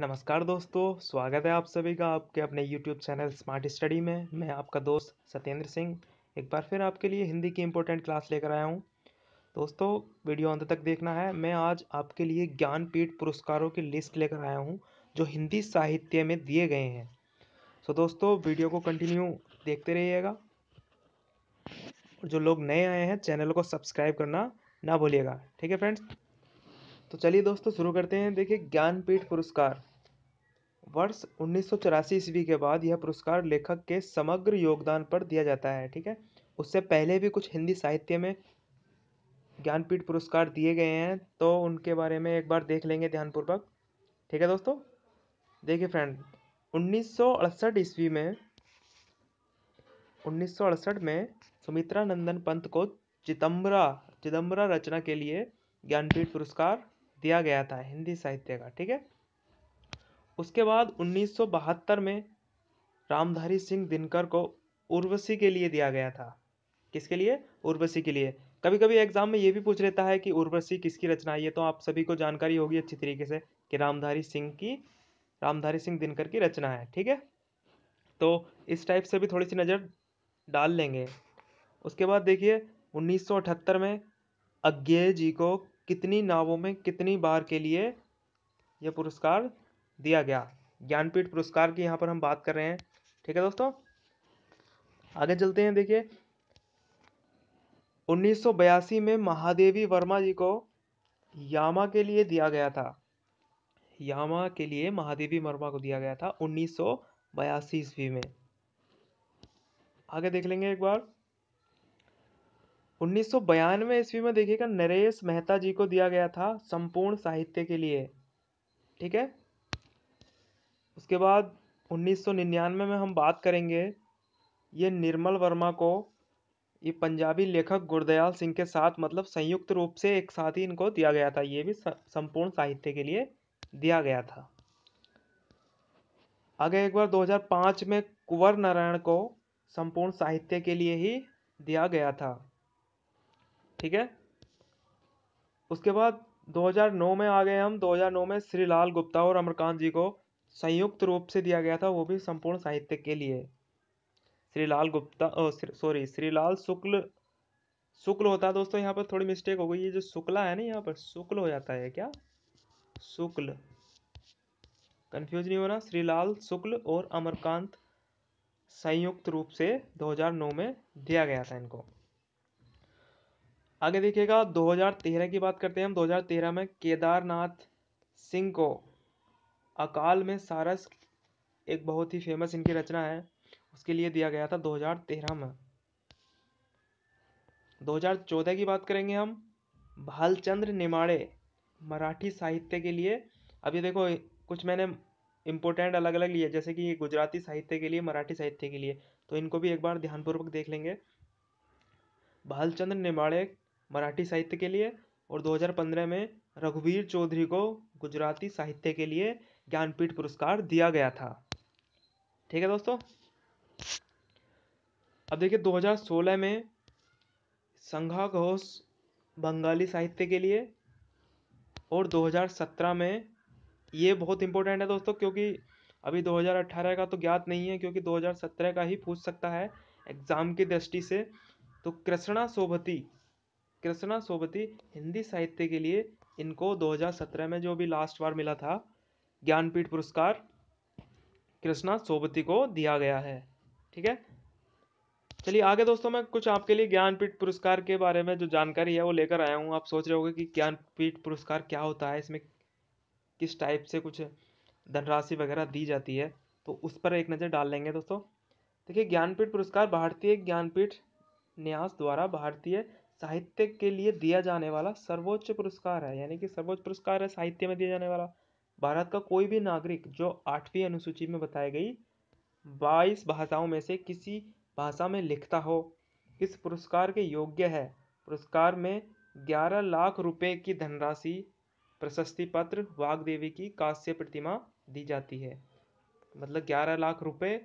नमस्कार दोस्तों स्वागत है आप सभी का आपके अपने YouTube चैनल स्मार्ट स्टडी में मैं आपका दोस्त सत्येंद्र सिंह एक बार फिर आपके लिए हिंदी की इम्पोर्टेंट क्लास लेकर आया हूँ दोस्तों वीडियो अंत तक देखना है मैं आज आपके लिए ज्ञानपीठ पुरस्कारों की लिस्ट लेकर आया हूँ जो हिंदी साहित्य में दिए गए हैं सो दोस्तों वीडियो को कंटिन्यू देखते रहिएगा और जो लोग नए आए हैं चैनल को सब्सक्राइब करना ना भूलिएगा ठीक है फ्रेंड्स तो चलिए दोस्तों शुरू करते हैं देखिए ज्ञानपीठ पुरस्कार वर्ष उन्नीस ईस्वी के बाद यह पुरस्कार लेखक के समग्र योगदान पर दिया जाता है ठीक है उससे पहले भी कुछ हिंदी साहित्य में ज्ञानपीठ पुरस्कार दिए गए हैं तो उनके बारे में एक बार देख लेंगे ध्यानपूर्वक ठीक है दोस्तों देखिए फ्रेंड उन्नीस ईस्वी में उन्नीस में सुमित्रा नंदन पंत को चिदम्बरा चिदम्बरा रचना के लिए ज्ञानपीठ पुरस्कार दिया गया था हिंदी साहित्य का ठीक है उसके बाद उन्नीस में रामधारी सिंह दिनकर को उर्वशी के लिए दिया गया था किसके लिए उर्वशी के लिए कभी कभी एग्जाम में ये भी पूछ लेता है कि उर्वशी किसकी रचना है ये तो आप सभी को जानकारी होगी अच्छी तरीके से कि रामधारी सिंह की रामधारी सिंह दिनकर की रचना है ठीक है तो इस टाइप से भी थोड़ी सी नज़र डाल लेंगे उसके बाद देखिए उन्नीस में अज्ञेय जी को कितनी नावों में कितनी बार के लिए यह पुरस्कार दिया गया ज्ञानपीठ पुरस्कार की यहाँ पर हम बात कर रहे हैं ठीक है दोस्तों आगे चलते हैं देखिए 1982 में महादेवी वर्मा जी को यामा के लिए दिया गया था यामा के लिए महादेवी वर्मा को दिया गया था उन्नीस सौ बयासी ईस्वी में आगे देख लेंगे एक बार उन्नीस सौ बयानवे ईस्वी में देखिएगा नरेश मेहता जी को दिया गया था संपूर्ण साहित्य के लिए ठीक है उसके बाद 1999 में हम बात करेंगे ये निर्मल वर्मा को ये पंजाबी लेखक गुरदयाल सिंह के साथ मतलब संयुक्त रूप से एक साथ ही इनको दिया गया था ये भी संपूर्ण साहित्य के लिए दिया गया था आगे एक बार 2005 में कुंवर नारायण को संपूर्ण साहित्य के लिए ही दिया गया था ठीक है उसके बाद 2009 में आ गए हम 2009 में श्री लाल गुप्ता और अमरकांत जी को संयुक्त रूप से दिया गया था वो भी संपूर्ण साहित्य के लिए श्री लाल गुप्ता सॉरी श्री लाल शुक्ल शुक्ल होता है दोस्तों यहाँ पर थोड़ी मिस्टेक हो गई ये जो शुक्ला है ना यहाँ पर शुक्ल हो जाता है क्या शुक्ल कंफ्यूज नहीं होना श्रीलाल शुक्ल और अमरकांत संयुक्त रूप से 2009 में दिया गया था इनको आगे देखिएगा 2013 की बात करते हैं हम 2013 में केदारनाथ सिंह को अकाल में सारस एक बहुत ही फेमस इनकी रचना है उसके लिए दिया गया था 2013 में 2014 की बात करेंगे हम भालचंद्र निमाड़े मराठी साहित्य के लिए अभी देखो कुछ मैंने इम्पोर्टेंट अलग अलग लिए जैसे कि गुजराती साहित्य के लिए मराठी साहित्य के लिए तो इनको भी एक बार ध्यानपूर्वक देख लेंगे भालचंद्र निमाड़े मराठी साहित्य के लिए और दो हज़ार पंद्रह में रघुवीर चौधरी को गुजराती साहित्य के लिए ज्ञानपीठ पुरस्कार दिया गया था ठीक है दोस्तों अब देखिए 2016 में संघा घोष बंगाली साहित्य के लिए और 2017 में ये बहुत इंपॉर्टेंट है दोस्तों क्योंकि अभी 2018 का तो ज्ञात नहीं है क्योंकि 2017 का ही पूछ सकता है एग्ज़ाम की दृष्टि से तो कृष्णा सोभती कृष्णा सोबती हिंदी साहित्य के लिए इनको 2017 में जो भी लास्ट बार मिला था ज्ञानपीठ पुरस्कार कृष्णा सोबती को दिया गया है ठीक है चलिए आगे दोस्तों मैं कुछ आपके लिए ज्ञानपीठ पुरस्कार के बारे में जो जानकारी है वो लेकर आया हूँ आप सोच रहे होंगे कि ज्ञानपीठ पुरस्कार क्या होता है इसमें किस टाइप से कुछ धनराशि वगैरह दी जाती है तो उस पर एक नज़र डाल लेंगे दोस्तों देखिए ज्ञानपीठ पुरस्कार भारतीय ज्ञानपीठ न्यास द्वारा भारतीय साहित्य के लिए दिया जाने वाला सर्वोच्च पुरस्कार है यानी कि सर्वोच्च पुरस्कार है साहित्य में दिया जाने वाला भारत का कोई भी नागरिक जो आठवीं अनुसूची में बताई गई बाईस भाषाओं में से किसी भाषा में लिखता हो इस पुरस्कार के योग्य है पुरस्कार में ग्यारह लाख रुपए की धनराशि प्रशस्ति पत्र देवी की कांस्य प्रतिमा दी जाती है मतलब ग्यारह लाख रुपए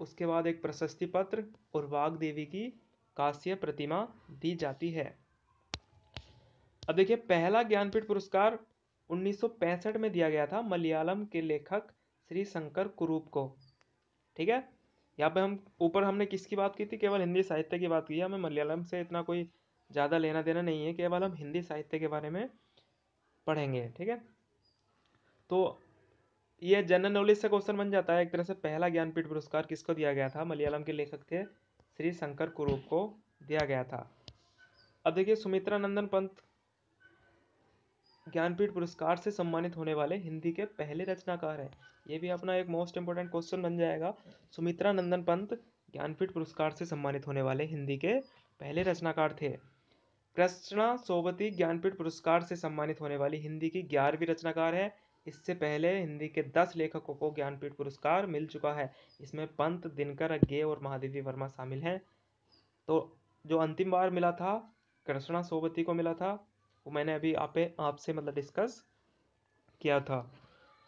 उसके बाद एक प्रशस्ति पत्र और देवी की कांस्य प्रतिमा दी जाती है अब देखिए पहला ज्ञानपीठ पुरस्कार 1965 में दिया गया था मलयालम के लेखक श्री शंकर कुरूप को ठीक है यहाँ पे हम ऊपर हमने किसकी बात की थी केवल हिंदी साहित्य की बात की हमें मलयालम से इतना कोई ज़्यादा लेना देना नहीं है केवल हम हिंदी साहित्य के बारे में पढ़ेंगे ठीक है तो ये जनरल नॉलेज से क्वेश्चन बन जाता है एक तरह से पहला ज्ञानपीठ पुरस्कार किसको दिया गया था मलयालम के लेखक थे श्री शंकर कुरूप को दिया गया था अब देखिए सुमित्रा नंदन पंत ज्ञानपीठ पुरस्कार से सम्मानित होने वाले हिंदी के पहले रचनाकार हैं ये भी अपना एक मोस्ट इंपॉर्टेंट क्वेश्चन बन जाएगा सुमित्रा नंदन पंत ज्ञानपीठ पुरस्कार से सम्मानित होने वाले हिंदी के पहले रचनाकार थे कृष्णा सोबती ज्ञानपीठ पुरस्कार से सम्मानित होने वाली हिंदी की ग्यारहवीं रचनाकार है इससे पहले हिंदी के दस लेखकों को ज्ञानपीठ पुरस्कार मिल चुका है इसमें पंत दिनकर अज्ञे और महादेवी वर्मा शामिल हैं तो जो अंतिम बार मिला था कृष्णा सोबती को मिला था वो मैंने अभी आप आपसे मतलब डिस्कस किया था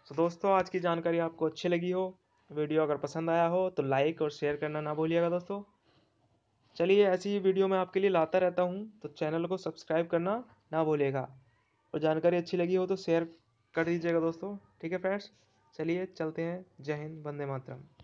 तो दोस्तों आज की जानकारी आपको अच्छी लगी हो वीडियो अगर पसंद आया हो तो लाइक और शेयर करना ना भूलिएगा दोस्तों चलिए ऐसी ही वीडियो मैं आपके लिए लाता रहता हूँ तो चैनल को सब्सक्राइब करना ना भूलिएगा और जानकारी अच्छी लगी हो तो शेयर कर दीजिएगा दोस्तों ठीक है फ्रेंड्स चलिए चलते हैं जय हिंद वंदे मातरम